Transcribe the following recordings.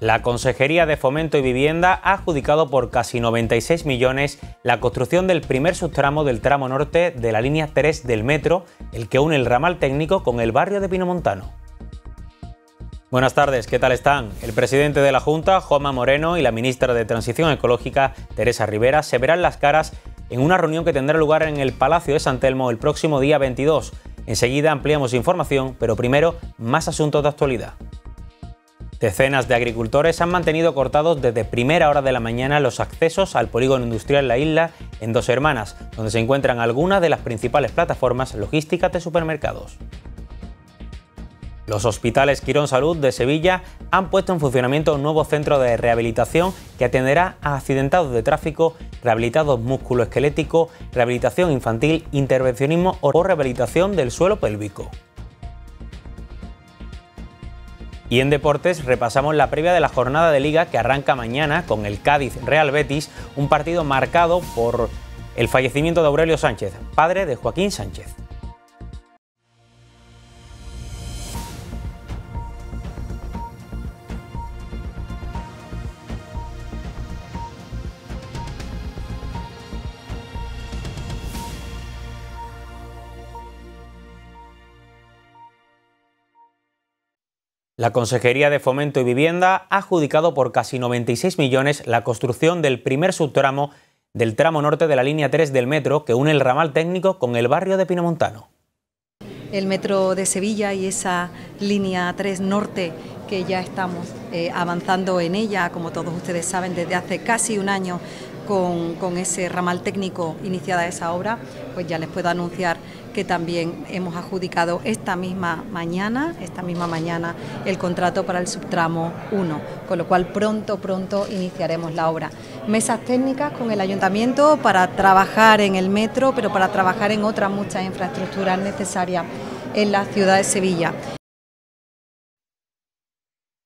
La Consejería de Fomento y Vivienda ha adjudicado por casi 96 millones la construcción del primer subtramo del tramo norte de la línea 3 del metro, el que une el ramal técnico con el barrio de Pinomontano. Buenas tardes, ¿qué tal están? El presidente de la Junta, Joma Moreno, y la ministra de Transición Ecológica, Teresa Rivera, se verán las caras en una reunión que tendrá lugar en el Palacio de San Telmo el próximo día 22. Enseguida ampliamos información, pero primero más asuntos de actualidad. Decenas de agricultores han mantenido cortados desde primera hora de la mañana los accesos al polígono industrial La Isla en Dos Hermanas, donde se encuentran algunas de las principales plataformas logísticas de supermercados. Los hospitales Quirón Salud de Sevilla han puesto en funcionamiento un nuevo centro de rehabilitación que atenderá a accidentados de tráfico, rehabilitados músculo-esquelético, rehabilitación infantil, intervencionismo o rehabilitación del suelo pélvico. Y en deportes repasamos la previa de la jornada de liga que arranca mañana con el Cádiz Real Betis, un partido marcado por el fallecimiento de Aurelio Sánchez, padre de Joaquín Sánchez. La Consejería de Fomento y Vivienda ha adjudicado por casi 96 millones la construcción del primer subtramo del tramo norte de la línea 3 del metro que une el ramal técnico con el barrio de Pinamontano. El metro de Sevilla y esa línea 3 norte que ya estamos eh, avanzando en ella, como todos ustedes saben, desde hace casi un año con, con ese ramal técnico iniciada esa obra, pues ya les puedo anunciar que también hemos adjudicado esta misma mañana, esta misma mañana, el contrato para el subtramo 1, con lo cual pronto, pronto iniciaremos la obra. Mesas técnicas con el ayuntamiento para trabajar en el metro, pero para trabajar en otras muchas infraestructuras necesarias en la ciudad de Sevilla.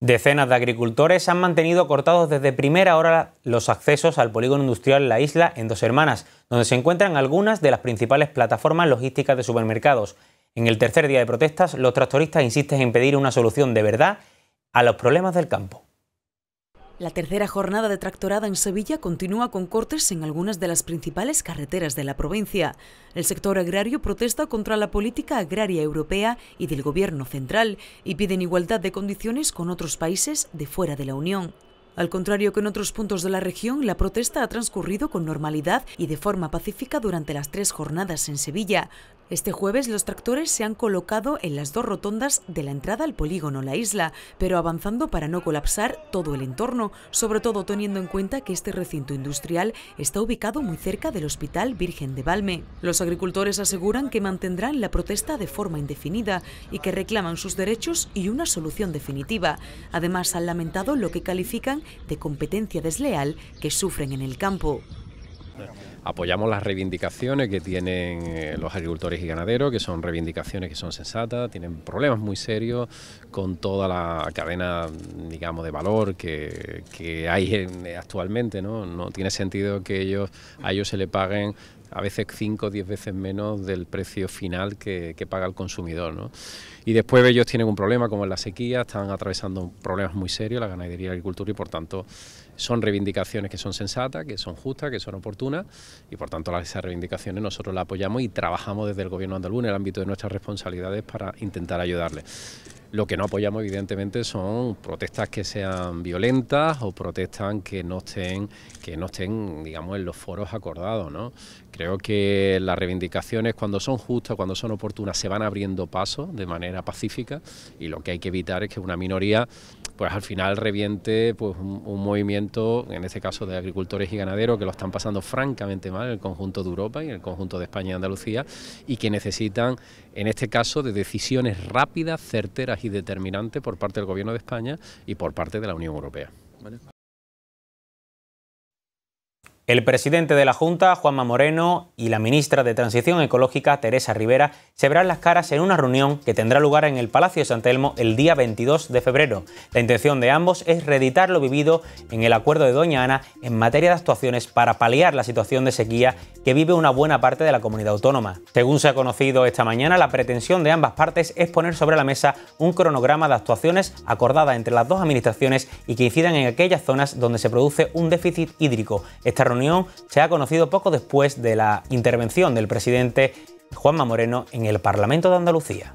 Decenas de agricultores han mantenido cortados desde primera hora los accesos al polígono industrial La Isla en Dos Hermanas, donde se encuentran algunas de las principales plataformas logísticas de supermercados. En el tercer día de protestas, los tractoristas insisten en pedir una solución de verdad a los problemas del campo. La tercera jornada de tractorada en Sevilla continúa con cortes en algunas de las principales carreteras de la provincia. El sector agrario protesta contra la política agraria europea y del gobierno central y piden igualdad de condiciones con otros países de fuera de la Unión. Al contrario que en otros puntos de la región, la protesta ha transcurrido con normalidad y de forma pacífica durante las tres jornadas en Sevilla, este jueves los tractores se han colocado en las dos rotondas de la entrada al polígono La Isla, pero avanzando para no colapsar todo el entorno, sobre todo teniendo en cuenta que este recinto industrial está ubicado muy cerca del Hospital Virgen de Balme. Los agricultores aseguran que mantendrán la protesta de forma indefinida y que reclaman sus derechos y una solución definitiva. Además han lamentado lo que califican de competencia desleal que sufren en el campo. Apoyamos las reivindicaciones que tienen eh, los agricultores y ganaderos, que son reivindicaciones que son sensatas, tienen problemas muy serios con toda la cadena, digamos, de valor que, hay actualmente, ¿no? No tiene sentido que ellos, a ellos se le paguen a veces 5 o 10 veces menos del precio final que, paga el consumidor. Y después ellos tienen un problema como es la sequía, están atravesando problemas muy serios, la ganadería y la agricultura, y por tanto son reivindicaciones que son sensatas, que son justas, que son oportunas y por tanto esas reivindicaciones nosotros las apoyamos y trabajamos desde el gobierno andaluz en el ámbito de nuestras responsabilidades para intentar ayudarle. Lo que no apoyamos, evidentemente, son protestas que sean violentas o protestas que no estén, que no estén, digamos, en los foros acordados, ¿no? Creo que las reivindicaciones, cuando son justas, cuando son oportunas, se van abriendo paso de manera pacífica y lo que hay que evitar es que una minoría pues al final reviente pues, un, movimiento, en este caso de agricultores y ganaderos, que lo están pasando francamente mal en el conjunto de Europa y en el conjunto de España y Andalucía, y que necesitan, en este caso, de decisiones rápidas, certeras y determinantes por parte del Gobierno de España y por parte de la Unión Europea. El presidente de la Junta, Juanma Moreno, y la ministra de Transición Ecológica, Teresa Rivera, se verán las caras en una reunión que tendrá lugar en el Palacio de San Telmo el día 22 de febrero. La intención de ambos es reeditar lo vivido en el acuerdo de Doña Ana en materia de actuaciones para paliar la situación de sequía que vive una buena parte de la comunidad autónoma. Según se ha conocido esta mañana, la pretensión de ambas partes es poner sobre la mesa un cronograma de actuaciones acordada entre las dos administraciones y que incidan en aquellas zonas donde se produce un déficit hídrico. Esta se ha conocido poco después de la intervención del presidente Juanma Moreno en el Parlamento de Andalucía.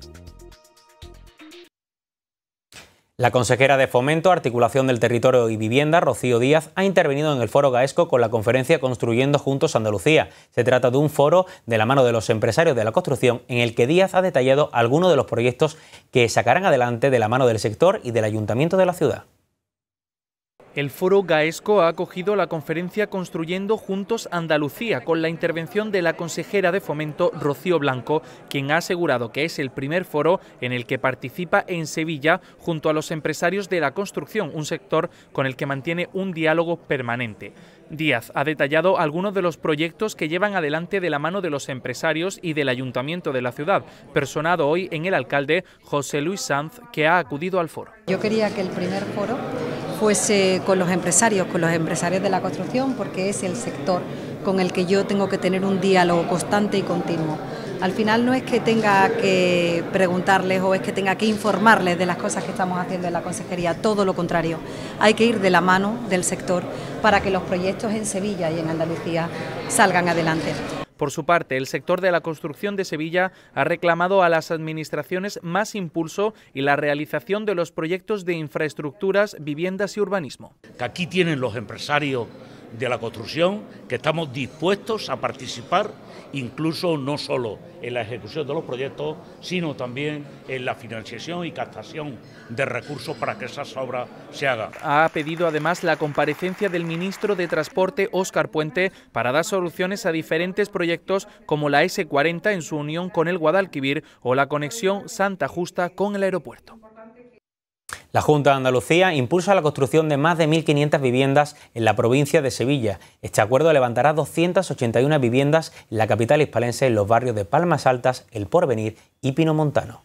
La consejera de Fomento, Articulación del Territorio y Vivienda, Rocío Díaz, ha intervenido en el foro Gaesco con la conferencia Construyendo Juntos Andalucía. Se trata de un foro de la mano de los empresarios de la construcción en el que Díaz ha detallado algunos de los proyectos que sacarán adelante de la mano del sector y del ayuntamiento de la ciudad. El foro GAESCO ha acogido la conferencia Construyendo Juntos Andalucía con la intervención de la consejera de fomento Rocío Blanco, quien ha asegurado que es el primer foro en el que participa en Sevilla junto a los empresarios de la construcción, un sector con el que mantiene un diálogo permanente. Díaz ha detallado algunos de los proyectos que llevan adelante de la mano de los empresarios y del ayuntamiento de la ciudad, personado hoy en el alcalde José Luis Sanz, que ha acudido al foro. Yo quería que el primer foro fuese con los empresarios, con los empresarios de la construcción, porque es el sector con el que yo tengo que tener un diálogo constante y continuo. Al final no es que tenga que preguntarles o es que tenga que informarles de las cosas que estamos haciendo en la consejería, todo lo contrario. Hay que ir de la mano del sector para que los proyectos en Sevilla y en Andalucía salgan adelante. Por su parte, el sector de la construcción de Sevilla ha reclamado a las administraciones más impulso y la realización de los proyectos de infraestructuras, viviendas y urbanismo. Aquí tienen los empresarios de la construcción que estamos dispuestos a participar incluso no solo en la ejecución de los proyectos, sino también en la financiación y captación de recursos para que esas obras se hagan. Ha pedido además la comparecencia del ministro de Transporte, Óscar Puente, para dar soluciones a diferentes proyectos como la S40 en su unión con el Guadalquivir o la conexión Santa Justa con el aeropuerto. La Junta de Andalucía impulsa la construcción de más de 1.500 viviendas en la provincia de Sevilla. Este acuerdo levantará 281 viviendas en la capital hispalense en los barrios de Palmas Altas, El Porvenir y Pinomontano.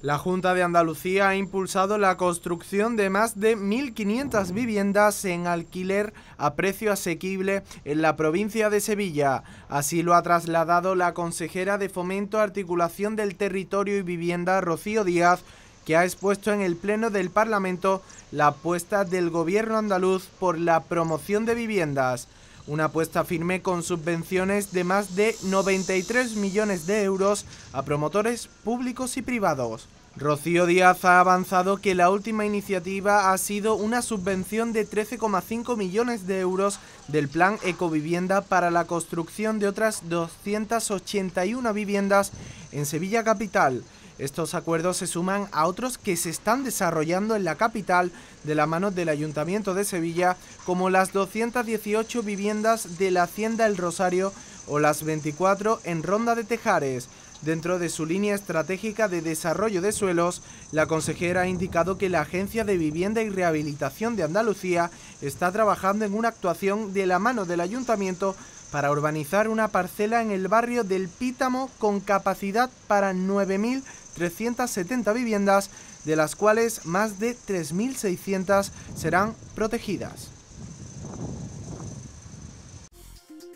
La Junta de Andalucía ha impulsado la construcción de más de 1.500 viviendas en alquiler a precio asequible en la provincia de Sevilla. Así lo ha trasladado la consejera de Fomento, Articulación del Territorio y Vivienda, Rocío Díaz, que ha expuesto en el Pleno del Parlamento la apuesta del gobierno andaluz por la promoción de viviendas. Una apuesta firme con subvenciones de más de 93 millones de euros a promotores públicos y privados. Rocío Díaz ha avanzado que la última iniciativa ha sido una subvención de 13,5 millones de euros del Plan Ecovivienda para la construcción de otras 281 viviendas en Sevilla Capital. Estos acuerdos se suman a otros que se están desarrollando en la capital de la mano del Ayuntamiento de Sevilla, como las 218 viviendas de la Hacienda El Rosario o las 24 en Ronda de Tejares. Dentro de su línea estratégica de desarrollo de suelos, la consejera ha indicado que la Agencia de Vivienda y Rehabilitación de Andalucía está trabajando en una actuación de la mano del ayuntamiento para urbanizar una parcela en el barrio del Pítamo con capacidad para 9.000 370 viviendas, de las cuales más de 3.600 serán protegidas.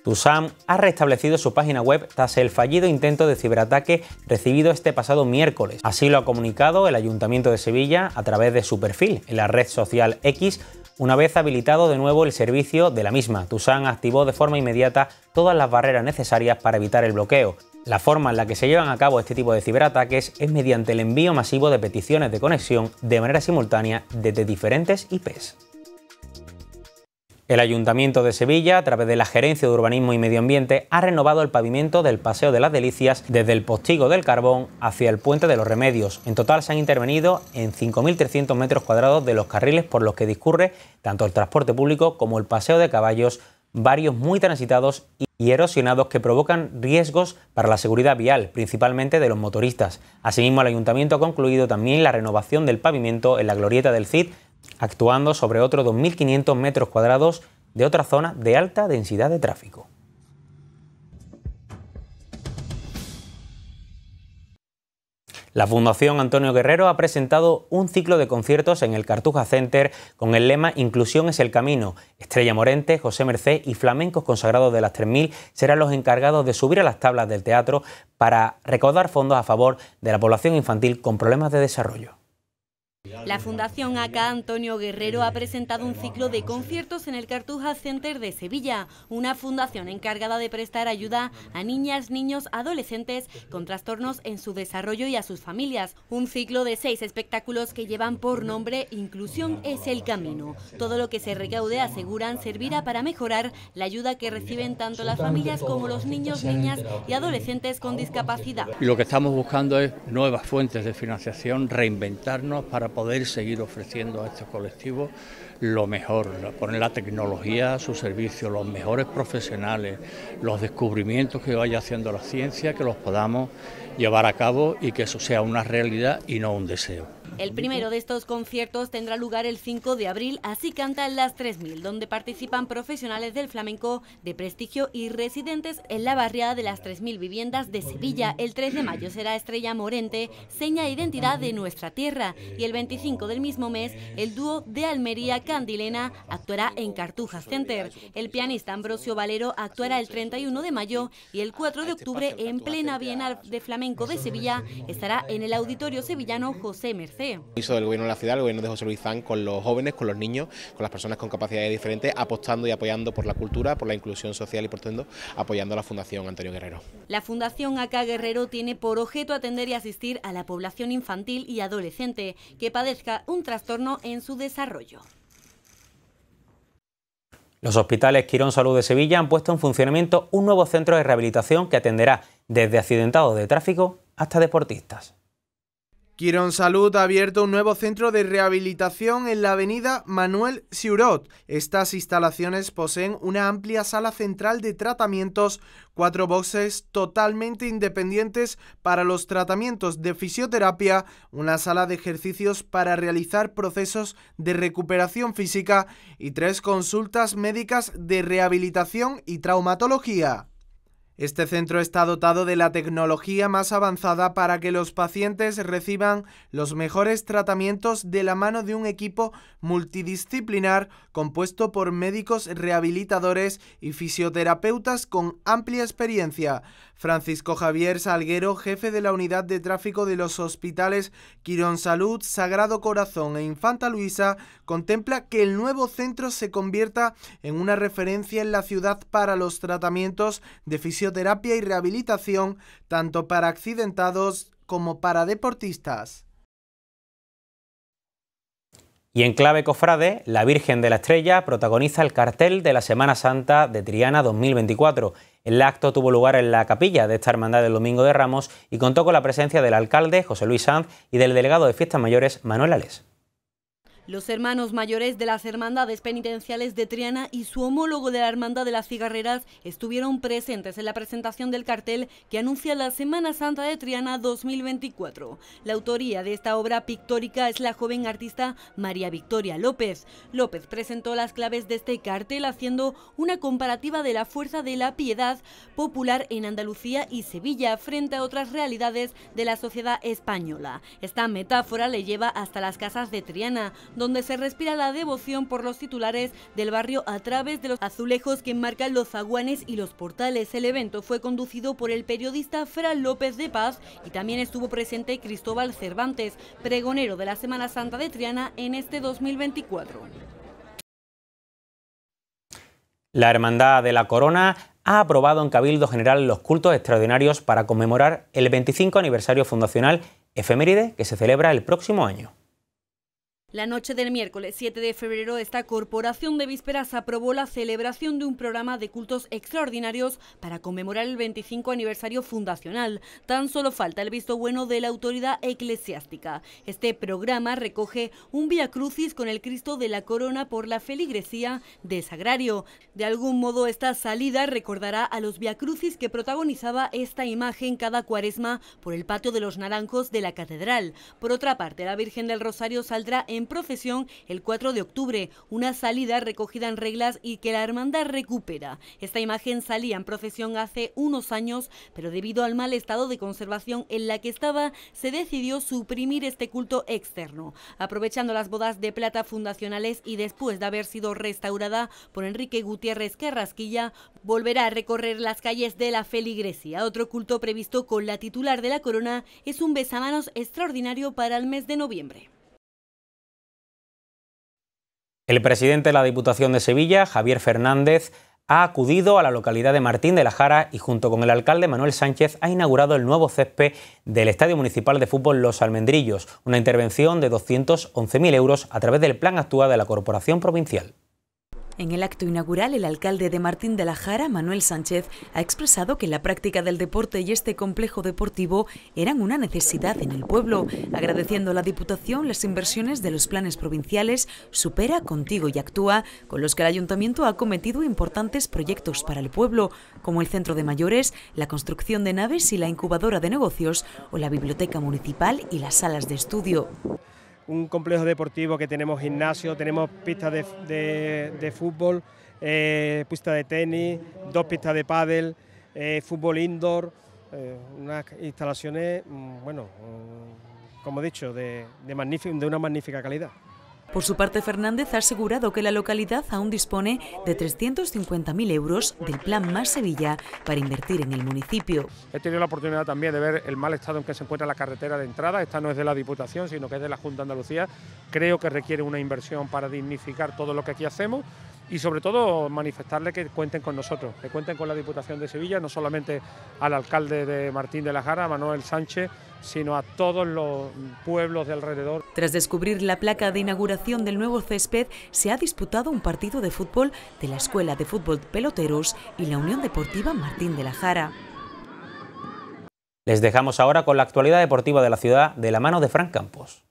Tusam ha restablecido su página web tras el fallido intento de ciberataque recibido este pasado miércoles. Así lo ha comunicado el Ayuntamiento de Sevilla a través de su perfil en la red social X, una vez habilitado de nuevo el servicio de la misma. TUSAN activó de forma inmediata todas las barreras necesarias para evitar el bloqueo. La forma en la que se llevan a cabo este tipo de ciberataques es mediante el envío masivo de peticiones de conexión de manera simultánea desde diferentes IPs. El Ayuntamiento de Sevilla, a través de la Gerencia de Urbanismo y Medio Ambiente, ha renovado el pavimento del Paseo de las Delicias desde el Postigo del Carbón hacia el Puente de los Remedios. En total se han intervenido en 5.300 metros cuadrados de los carriles por los que discurre tanto el transporte público como el Paseo de Caballos varios muy transitados y erosionados que provocan riesgos para la seguridad vial, principalmente de los motoristas. Asimismo, el ayuntamiento ha concluido también la renovación del pavimento en la glorieta del CID, actuando sobre otros 2.500 metros cuadrados de otra zona de alta densidad de tráfico. La Fundación Antonio Guerrero ha presentado un ciclo de conciertos en el Cartuja Center con el lema Inclusión es el camino. Estrella Morente, José Mercé y flamencos consagrados de las 3000 serán los encargados de subir a las tablas del teatro para recaudar fondos a favor de la población infantil con problemas de desarrollo. La Fundación ACA Antonio Guerrero ha presentado un ciclo de conciertos en el Cartuja Center de Sevilla, una fundación encargada de prestar ayuda a niñas, niños, adolescentes con trastornos en su desarrollo y a sus familias. Un ciclo de seis espectáculos que llevan por nombre Inclusión es el camino. Todo lo que se recaude, aseguran, servirá para mejorar la ayuda que reciben tanto las familias como los niños, niñas y adolescentes con discapacidad. lo que estamos buscando es nuevas fuentes de financiación, reinventarnos para poder seguir ofreciendo a estos colectivos lo mejor, poner la tecnología a su servicio, los mejores profesionales, los descubrimientos que vaya haciendo la ciencia, que los podamos llevar a cabo y que eso sea una realidad y no un deseo. El primero de estos conciertos tendrá lugar el 5 de abril, así cantan las 3000, donde participan profesionales del flamenco de prestigio y residentes en la barriada de las 3000 viviendas de Sevilla. El 3 de mayo será Estrella Morente, seña identidad de nuestra tierra, y el 25 del mismo mes el dúo de Almería Candilena actuará en Cartujas Center. El pianista Ambrosio Valero actuará el 31 de mayo y el 4 de octubre en plena Bienal de Flamenco de Sevilla estará en el Auditorio Sevillano José Mercedes. Hizo el gobierno de la ciudad, el gobierno de José Luis Zan, con los jóvenes, con los niños, con las personas con capacidades diferentes, apostando y apoyando por la cultura, por la inclusión social y por tanto apoyando a la Fundación Antonio Guerrero. La Fundación Acá Guerrero tiene por objeto atender y asistir a la población infantil y adolescente que padezca un trastorno en su desarrollo. Los hospitales Quirón Salud de Sevilla han puesto en funcionamiento un nuevo centro de rehabilitación que atenderá desde accidentados de tráfico hasta deportistas. Quirón Salud ha abierto un nuevo centro de rehabilitación en la avenida Manuel Siurot. Estas instalaciones poseen una amplia sala central de tratamientos, cuatro boxes totalmente independientes para los tratamientos de fisioterapia, una sala de ejercicios para realizar procesos de recuperación física y tres consultas médicas de rehabilitación y traumatología. Este centro está dotado de la tecnología más avanzada para que los pacientes reciban los mejores tratamientos de la mano de un equipo multidisciplinar compuesto por médicos rehabilitadores y fisioterapeutas con amplia experiencia. Francisco Javier Salguero, jefe de la unidad de tráfico de los hospitales Quirón Salud, Sagrado Corazón e Infanta Luisa, contempla que el nuevo centro se convierta en una referencia en la ciudad para los tratamientos de fisioterapia y rehabilitación, tanto para accidentados como para deportistas. Y en clave cofrade, la Virgen de la Estrella protagoniza el cartel de la Semana Santa de Triana 2024. El acto tuvo lugar en la capilla de esta hermandad del Domingo de Ramos y contó con la presencia del alcalde José Luis Sanz y del delegado de Fiestas Mayores Manuel Alés. Los hermanos mayores de las hermandades penitenciales de Triana y su homólogo de la Hermandad de las Cigarreras estuvieron presentes en la presentación del cartel que anuncia la Semana Santa de Triana 2024. La autoría de esta obra pictórica es la joven artista María Victoria López. López presentó las claves de este cartel haciendo una comparativa de la fuerza de la piedad popular en Andalucía y Sevilla frente a otras realidades de la sociedad española. Esta metáfora le lleva hasta las casas de Triana, donde se respira la devoción por los titulares del barrio a través de los azulejos que enmarcan los zaguanes y los portales. El evento fue conducido por el periodista Fra López de Paz y también estuvo presente Cristóbal Cervantes, pregonero de la Semana Santa de Triana en este 2024. La Hermandad de la Corona ha aprobado en Cabildo General los cultos extraordinarios para conmemorar el 25 aniversario fundacional efeméride que se celebra el próximo año. La noche del miércoles 7 de febrero, esta corporación de vísperas aprobó la celebración de un programa de cultos extraordinarios para conmemorar el 25 aniversario fundacional. Tan solo falta el visto bueno de la autoridad eclesiástica. Este programa recoge un vía Crucis con el Cristo de la Corona por la feligresía de Sagrario. De algún modo, esta salida recordará a los vía Crucis que protagonizaba esta imagen cada cuaresma por el patio de los Naranjos de la Catedral. Por otra parte, la Virgen del Rosario saldrá en en profesión el 4 de octubre, una salida recogida en reglas y que la hermandad recupera. Esta imagen salía en profesión hace unos años, pero debido al mal estado de conservación en la que estaba, se decidió suprimir este culto externo. Aprovechando las bodas de plata fundacionales y después de haber sido restaurada por Enrique Gutiérrez Carrasquilla, volverá a recorrer las calles de la feligresía. Otro culto previsto con la titular de la corona es un besamanos extraordinario para el mes de noviembre. El presidente de la Diputación de Sevilla, Javier Fernández, ha acudido a la localidad de Martín de la Jara y junto con el alcalde Manuel Sánchez ha inaugurado el nuevo césped del Estadio Municipal de Fútbol Los Almendrillos, una intervención de 211.000 euros a través del Plan actual de la Corporación Provincial. En el acto inaugural, el alcalde de Martín de la Jara, Manuel Sánchez, ha expresado que la práctica del deporte y este complejo deportivo eran una necesidad en el pueblo, agradeciendo a la Diputación las inversiones de los planes provinciales Supera, Contigo y Actúa, con los que el Ayuntamiento ha cometido importantes proyectos para el pueblo, como el Centro de Mayores, la construcción de naves y la incubadora de negocios, o la Biblioteca Municipal y las salas de estudio un complejo deportivo que tenemos gimnasio, tenemos pistas de, fútbol, eh, pistas de tenis, dos pistas de pádel, eh, fútbol indoor, eh, unas instalaciones, mm, bueno, mm, como he dicho, de, de una magnífica calidad. Por su parte, Fernández ha asegurado que la localidad aún dispone de 350.000 euros del Plan Más Sevilla para invertir en el municipio. He tenido la oportunidad también de ver el mal estado en que se encuentra la carretera de entrada. Esta no es de la Diputación, sino que es de la Junta de Andalucía. Creo que requiere una inversión para dignificar todo lo que aquí hacemos y sobre todo manifestarle que cuenten con nosotros, que cuenten con la Diputación de Sevilla, no solamente al alcalde de Martín de la Jara, Manuel Sánchez, sino a todos los pueblos de alrededor. Tras descubrir la placa de inauguración del nuevo césped, se ha disputado un partido de fútbol de la Escuela de Fútbol Peloteros y la Unión Deportiva Martín de la Jara. Les dejamos ahora con la actualidad deportiva de la ciudad de la mano de Frank Campos.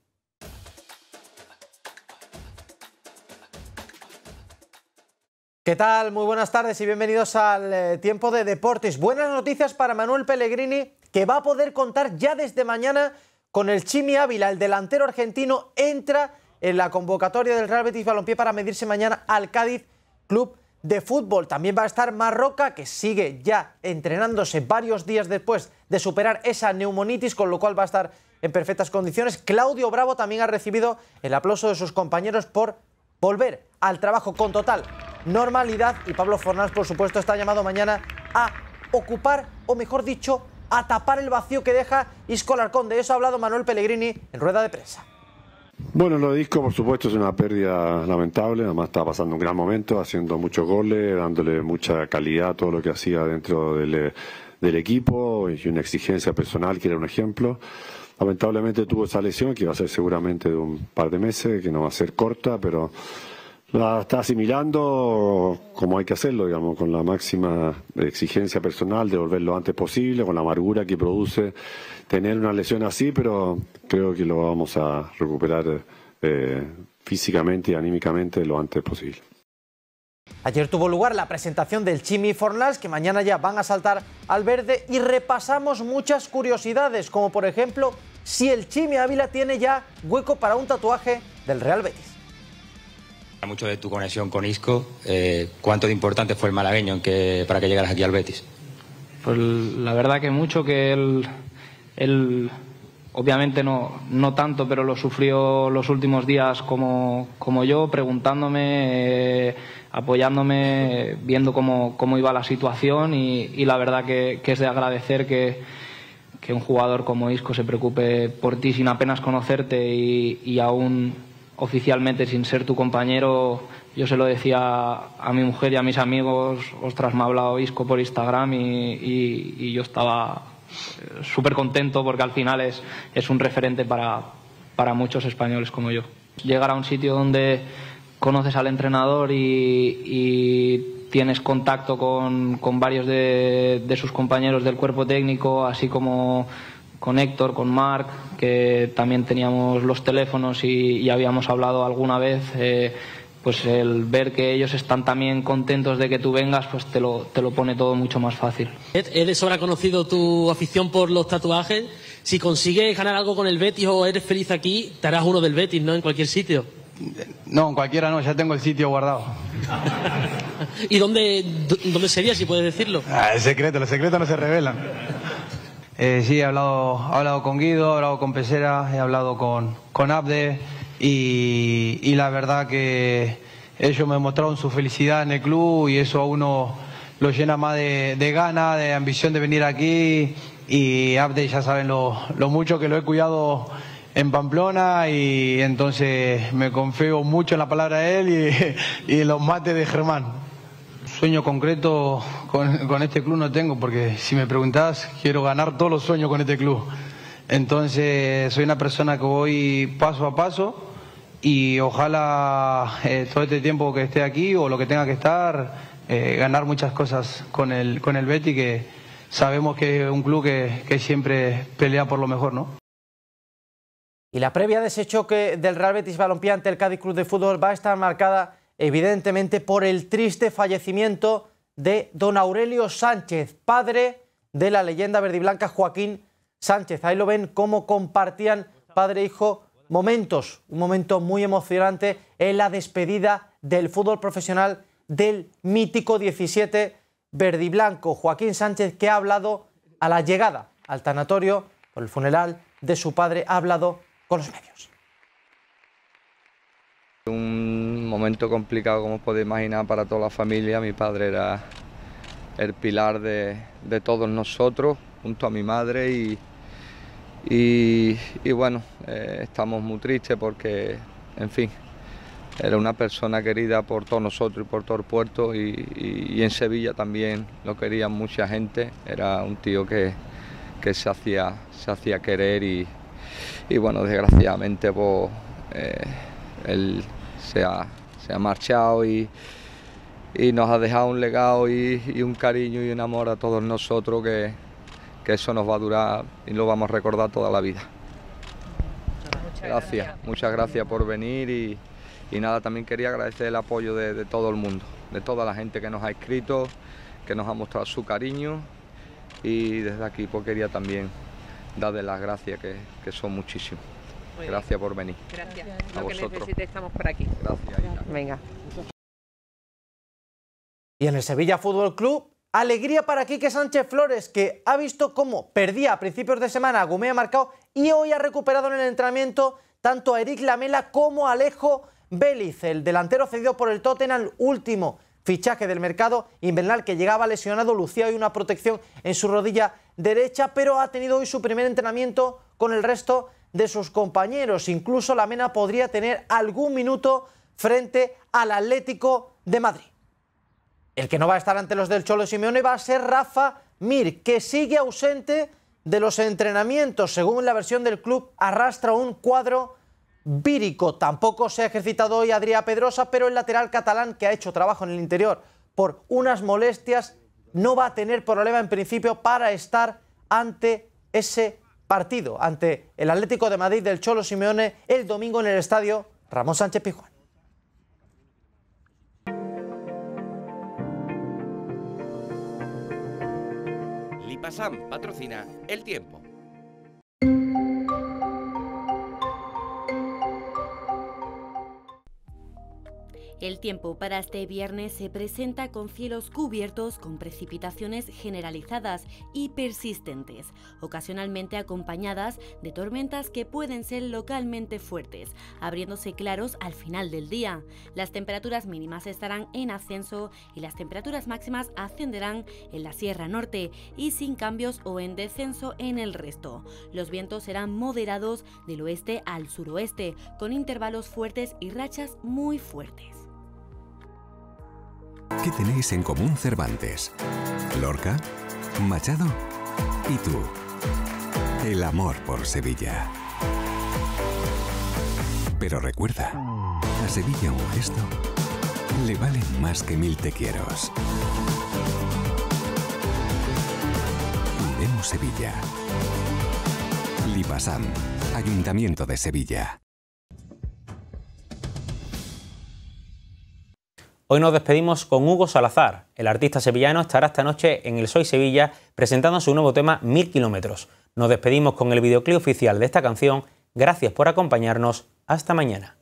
¿Qué tal? Muy buenas tardes y bienvenidos al eh, tiempo de deportes. Buenas noticias para Manuel Pellegrini que va a poder contar ya desde mañana con el Chimi Ávila, el delantero argentino, entra en la convocatoria del Real Betis Balompié para medirse mañana al Cádiz Club de Fútbol. También va a estar Marroca, que sigue ya entrenándose varios días después de superar esa neumonitis, con lo cual va a estar en perfectas condiciones. Claudio Bravo también ha recibido el aplauso de sus compañeros por volver al trabajo con total normalidad y Pablo Fornals, por supuesto, está llamado mañana a ocupar, o mejor dicho, a tapar el vacío que deja Isco Larcón... De eso ha hablado Manuel Pellegrini en rueda de prensa. Bueno, lo de Isco, por supuesto, es una pérdida lamentable. Además, está pasando un gran momento, haciendo muchos goles, dándole mucha calidad a todo lo que hacía dentro del, del equipo y una exigencia personal, que era un ejemplo. Lamentablemente tuvo esa lesión, que va a ser seguramente de un par de meses, que no va a ser corta, pero la está asimilando como hay que hacerlo, digamos, con la máxima exigencia personal de volver lo antes posible, con la amargura que produce tener una lesión así, pero creo que lo vamos a recuperar eh, físicamente y anímicamente lo antes posible. Ayer tuvo lugar la presentación del Chimi Fornals, que mañana ya van a saltar al verde y repasamos muchas curiosidades, como por ejemplo si el Chimi Ávila tiene ya hueco para un tatuaje del Real Betis. Mucho de tu conexión con Isco. Eh, ¿Cuánto de importante fue el malagueño en que, para que llegaras aquí al Betis? Pues la verdad que mucho, que él, él obviamente no, no tanto, pero lo sufrió los últimos días como, como yo, preguntándome, eh, apoyándome, viendo cómo, iba la situación y, la verdad que, es de agradecer que, un jugador como Isco se preocupe por ti sin apenas conocerte y aún oficialmente sin ser tu compañero, yo se lo decía a mi mujer y a mis amigos, ostras, me ha hablado Isco por Instagram y, yo estaba eh, súper contento porque al final es, es un referente para, muchos españoles como yo. Llegar a un sitio donde conoces al entrenador y, tienes contacto con, varios de, de sus compañeros del cuerpo técnico, así como con Héctor, con Marc, que también teníamos los teléfonos y, habíamos hablado alguna vez. Eh, pues el ver que ellos están también contentos de que tú vengas, pues te lo, pone todo mucho más fácil. Eres ahora conocido tu afición por los tatuajes. Si consigues ganar algo con el Betis o eres feliz aquí, te harás uno del Betis, ¿no? En cualquier sitio. No, en cualquiera no, ya tengo el sitio guardado. ¿Y dónde, dónde sería, si puedes decirlo? Ah, el secreto, los secretos no se revelan. Eh, sí, he hablado, hablado con Guido, he hablado con Pesera, he hablado con, Abde y, la verdad que ellos me mostraron su felicidad en el club y eso a uno lo llena más de, ganas, gana, de ambición de venir aquí y Abde ya saben lo, mucho que lo he cuidado en Pamplona y entonces me confío mucho en la palabra de él y, y en los mates de Germán sueño concreto con, este club no tengo, porque si me preguntás, quiero ganar todos los sueños con este club. Entonces, soy una persona que voy paso a paso y ojalá eh, todo este tiempo que esté aquí o lo que tenga que estar, eh, ganar muchas cosas con el, con Betty, que sabemos que es un club que, siempre pelea por lo mejor, ¿no? Y la previa de ese choque del Real Betis Balompié el Cádiz Club de Fútbol va a estar marcada evidentemente por el triste fallecimiento de don Aurelio Sánchez, padre de la leyenda verdiblanca Joaquín Sánchez. Ahí lo ven cómo compartían padre e hijo momentos, un momento muy emocionante en la despedida del fútbol profesional del mítico 17 verdiblanco, Joaquín Sánchez, que ha hablado a la llegada al tanatorio por el funeral de su padre, ha hablado con los medios. Un momento complicado, como os podéis imaginar, para toda la familia. Mi padre era el pilar de, todos nosotros, junto a mi madre y, bueno, eh, estamos muy tristes porque, en fin, era una persona querida por todos nosotros y por todo el puerto y, en Sevilla también lo querían mucha gente. Era un tío que, que se, hacía, se hacía querer y, bueno, desgraciadamente pues, eh, él se ha se ha marchado y, nos ha dejado un legado y, un cariño y un amor a todos nosotros que, eso nos va a durar y lo vamos a recordar toda la vida. gracias, muchas gracias por venir y, nada, también quería agradecer el apoyo de, todo el mundo, de toda la gente que nos ha escrito, que nos ha mostrado su cariño y desde aquí pues quería también darle las gracias que, que son muchísimos. Gracias por venir. Gracias. A estamos por aquí. Venga. Y en el Sevilla Fútbol Club, alegría para Quique Sánchez Flores, que ha visto cómo perdía a principios de semana a Gumea Marcado y hoy ha recuperado en el entrenamiento tanto a Eric Lamela como a Alejo Vélez, el delantero cedido por el Tottenham, último fichaje del mercado invernal que llegaba lesionado, lucía hoy una protección en su rodilla derecha, pero ha tenido hoy su primer entrenamiento con el resto de sus compañeros. Incluso la Mena podría tener algún minuto frente al Atlético de Madrid. El que no va a estar ante los del Cholo Simeone va a ser Rafa Mir, que sigue ausente de los entrenamientos. Según la versión del club, arrastra un cuadro vírico. Tampoco se ha ejercitado hoy Adrià Pedrosa, pero el lateral catalán, que ha hecho trabajo en el interior por unas molestias, no va a tener problema en principio para estar ante ese partido ante el Atlético de Madrid del Cholo Simeone el domingo en el estadio Ramón Sánchez Pijuán. Lipasam patrocina El Tiempo. El tiempo para este viernes se presenta con cielos cubiertos con precipitaciones generalizadas y persistentes, ocasionalmente acompañadas de tormentas que pueden ser localmente fuertes, abriéndose claros al final del día. Las temperaturas mínimas estarán en ascenso y las temperaturas máximas ascenderán en la Sierra Norte y sin cambios o en descenso en el resto. Los vientos serán moderados del oeste al suroeste, con intervalos fuertes y rachas muy fuertes. ¿Qué tenéis en común Cervantes? Lorca, Machado y tú. El amor por Sevilla. Pero recuerda, a Sevilla un gesto le valen más que mil te quieros. Vemos Sevilla. Lipasam, Ayuntamiento de Sevilla. Hoy nos despedimos con Hugo Salazar. El artista sevillano estará esta noche en el Soy Sevilla presentando su nuevo tema Mil Kilómetros. Nos despedimos con el videoclip oficial de esta canción. Gracias por acompañarnos. Hasta mañana.